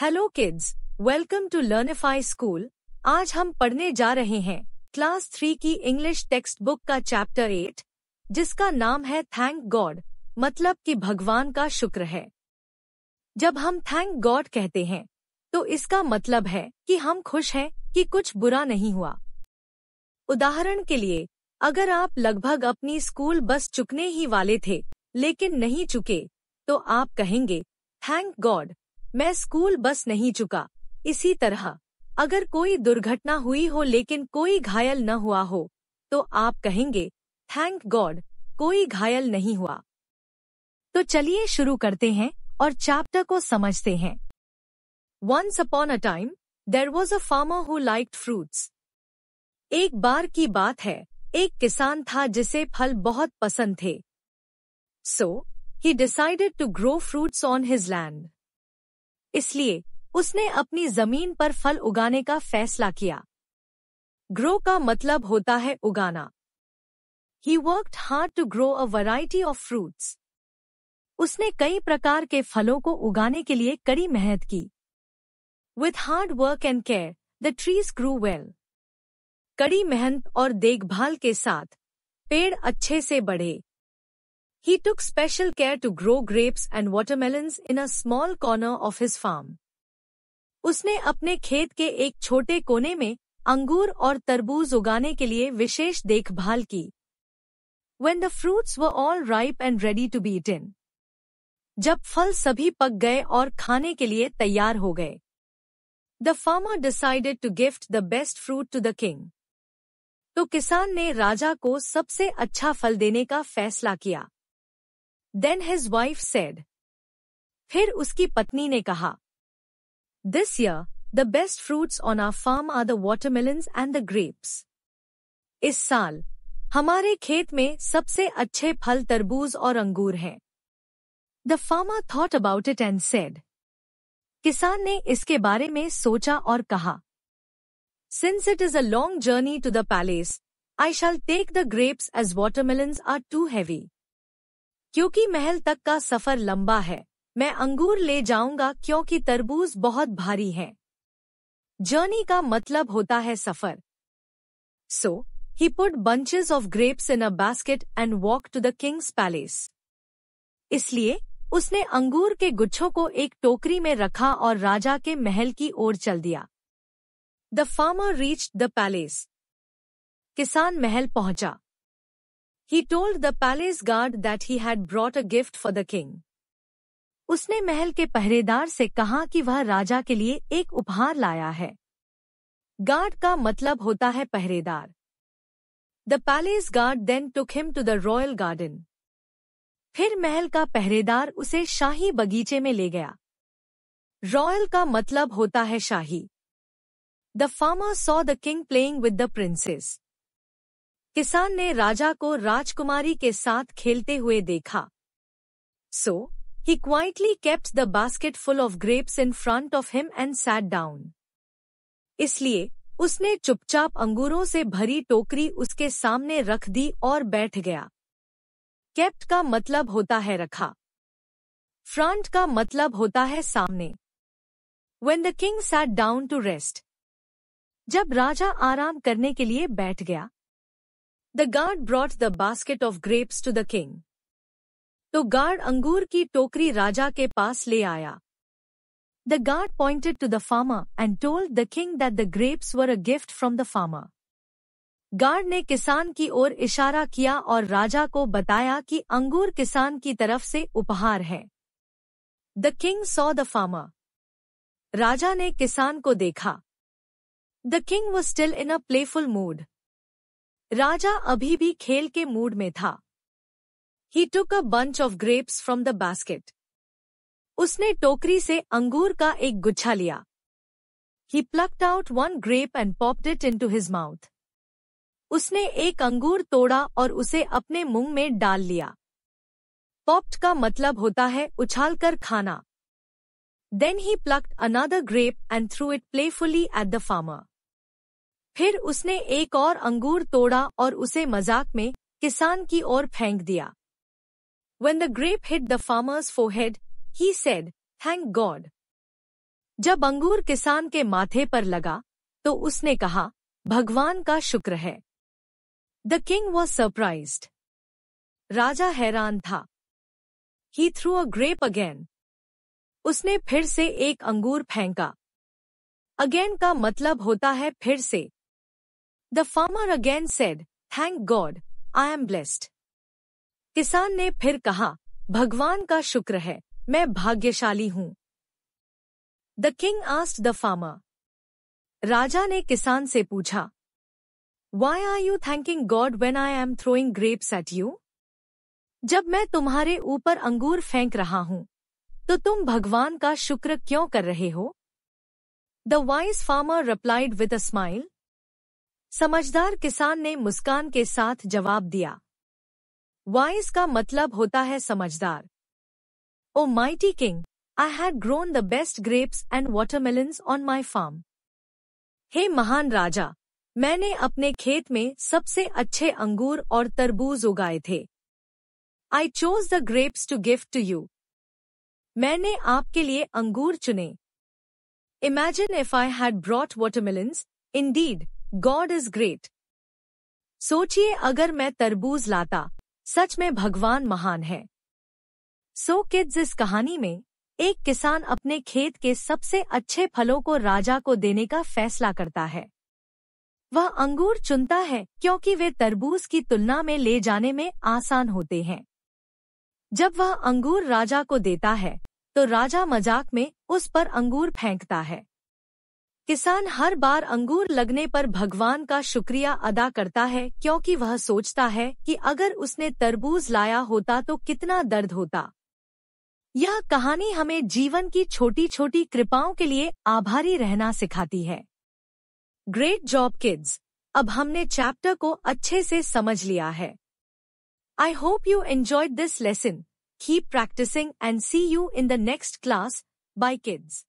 Hello kids welcome to Learnify school आज हम पढ़ने जा रहे हैं क्लास थ्री की इंग्लिश टेक्स्ट बुक का चैप्टर एट जिसका नाम है थैंक गॉड मतलब कि भगवान का शुक्र है जब हम थैंक गॉड कहते हैं तो इसका मतलब है कि हम खुश हैं कि कुछ बुरा नहीं हुआ उदाहरण के लिए अगर आप लगभग अपनी स्कूल बस चुकने ही वाले थे लेकिन नहीं चुके तो आप कहेंगे थैंक गॉड मैं स्कूल बस नहीं चुका इसी तरह अगर कोई दुर्घटना हुई हो लेकिन कोई घायल न हुआ हो तो आप कहेंगे थैंक गॉड कोई घायल नहीं हुआ तो चलिए शुरू करते हैं और चैप्टर को समझते हैं once upon a time there was a farmer who liked fruits एक बार की बात है एक किसान था जिसे फल बहुत पसंद थे so he decided to grow fruits on his land इसलिए उसने अपनी जमीन पर फल उगाने का फैसला किया ग्रो का मतलब होता है उगाना he worked hard to grow a variety of fruits उसने कई प्रकार के फलों को उगाने के लिए कड़ी मेहनत की with hard work and care the trees grew well कड़ी मेहनत और देखभाल के साथ पेड़ अच्छे से बढ़े He took special care to grow grapes and watermelons in a small corner of his farm. उसने अपने खेत के एक छोटे कोने में अंगूर और तरबूज उगाने के लिए विशेष देखभाल की When the fruits were all ripe and ready to be eaten. जब फल सभी पक गए और खाने के लिए तैयार हो गए the farmer decided to gift the best fruit to the king तो किसान ने राजा को सबसे अच्छा फल देने का फैसला किया देन हिज वाइफ सेड फिर उसकी पत्नी ने कहा this year the best fruits on our farm are the watermelon and the grapes इस साल हमारे खेत में सबसे अच्छे फल तरबूज और अंगूर हैं the farmer thought about it and said किसान ने इसके बारे में सोचा और कहा since it is a long journey to the palace I shall take the grapes as watermelon are too heavy क्योंकि महल तक का सफर लंबा है मैं अंगूर ले जाऊंगा क्योंकि तरबूज बहुत भारी हैं। जर्नी का मतलब होता है सफर so he put bunches of grapes in a basket and walk to the king's palace इसलिए उसने अंगूर के गुच्छों को एक टोकरी में रखा और राजा के महल की ओर चल दिया the farmer reach the palace किसान महल पहुंचा He told the palace guard that he had brought a gift for the king. उसने महल के पहरेदार से कहा कि वह राजा के लिए एक उपहार लाया है गार्ड का मतलब होता है पहरेदार the palace guard then took him to the royal garden फिर महल का पहरेदार उसे शाही बगीचे में ले गया रॉयल का मतलब होता है शाही the farmer saw the king playing with the princess किसान ने राजा को राजकुमारी के साथ खेलते हुए देखा so he quietly kept the basket full of grapes in front of him and sat down इसलिए उसने चुपचाप अंगूरों से भरी टोकरी उसके सामने रख दी और बैठ गया केप्ट का मतलब होता है रखा फ्रंट का मतलब होता है सामने when the king sat down to rest जब राजा आराम करने के लिए बैठ गया the guard brought the basket of grapes to the king तो गार्ड अंगूर की टोकरी राजा के पास ले आया the guard pointed to the farmer and told the king that the grapes were a gift from the farmer guard ने किसान की ओर इशारा किया और राजा को बताया कि अंगूर किसान की तरफ से उपहार है the king saw the farmer राजा ने किसान को देखा the king was still in a playful mood राजा अभी भी खेल के मूड में था he took a bunch of grapes from the basket उसने टोकरी से अंगूर का एक गुच्छा लिया he plucked out one grape and popped it into his mouth उसने एक अंगूर तोड़ा और उसे अपने मुंह में डाल लिया पॉप्ड का मतलब होता है उछालकर खाना then he plucked another grape and threw it playfully at the farmer फिर उसने एक और अंगूर तोड़ा और उसे मजाक में किसान की ओर फेंक दिया when the grape hit the farmer's forehead he said thank God जब अंगूर किसान के माथे पर लगा तो उसने कहा भगवान का शुक्र है द किंग वॉज सरप्राइज राजा हैरान था he threw a grape again उसने फिर से एक अंगूर फेंका अगेन का मतलब होता है फिर से the farmer again said thank God I am blessed किसान ने फिर कहा भगवान का शुक्र है मैं भाग्यशाली हूं the king asked the farmer राजा ने किसान से पूछा why are you thanking God when I am throwing grapes at you जब मैं तुम्हारे ऊपर अंगूर फेंक रहा हूं तो तुम भगवान का शुक्र क्यों कर रहे हो the wise farmer replied with a smile समझदार किसान ने मुस्कान के साथ जवाब दिया वाइस का मतलब होता है समझदार O mighty king I had grown the best grapes and watermelons on my farm हे महान राजा मैंने अपने खेत में सबसे अच्छे अंगूर और तरबूज उगाए थे I chose the grapes to gift to you मैंने आपके लिए अंगूर चुने imagine if I had brought indeed God is great सोचिए अगर मैं तरबूज लाता सच में भगवान महान है सो so किड्स इस कहानी में एक किसान अपने खेत के सबसे अच्छे फलों को राजा को देने का फैसला करता है वह अंगूर चुनता है क्योंकि वे तरबूज की तुलना में ले जाने में आसान होते हैं जब वह अंगूर राजा को देता है तो राजा मजाक में उस पर अंगूर फेंकता है किसान हर बार अंगूर लगने पर भगवान का शुक्रिया अदा करता है क्योंकि वह सोचता है कि अगर उसने तरबूज लाया होता तो कितना दर्द होता यह कहानी हमें जीवन की छोटी छोटी कृपाओं के लिए आभारी रहना सिखाती है ग्रेट जॉब किड्स अब हमने चैप्टर को अच्छे से समझ लिया है I hope you enjoy this lesson keep practising and see you in the next class bye kids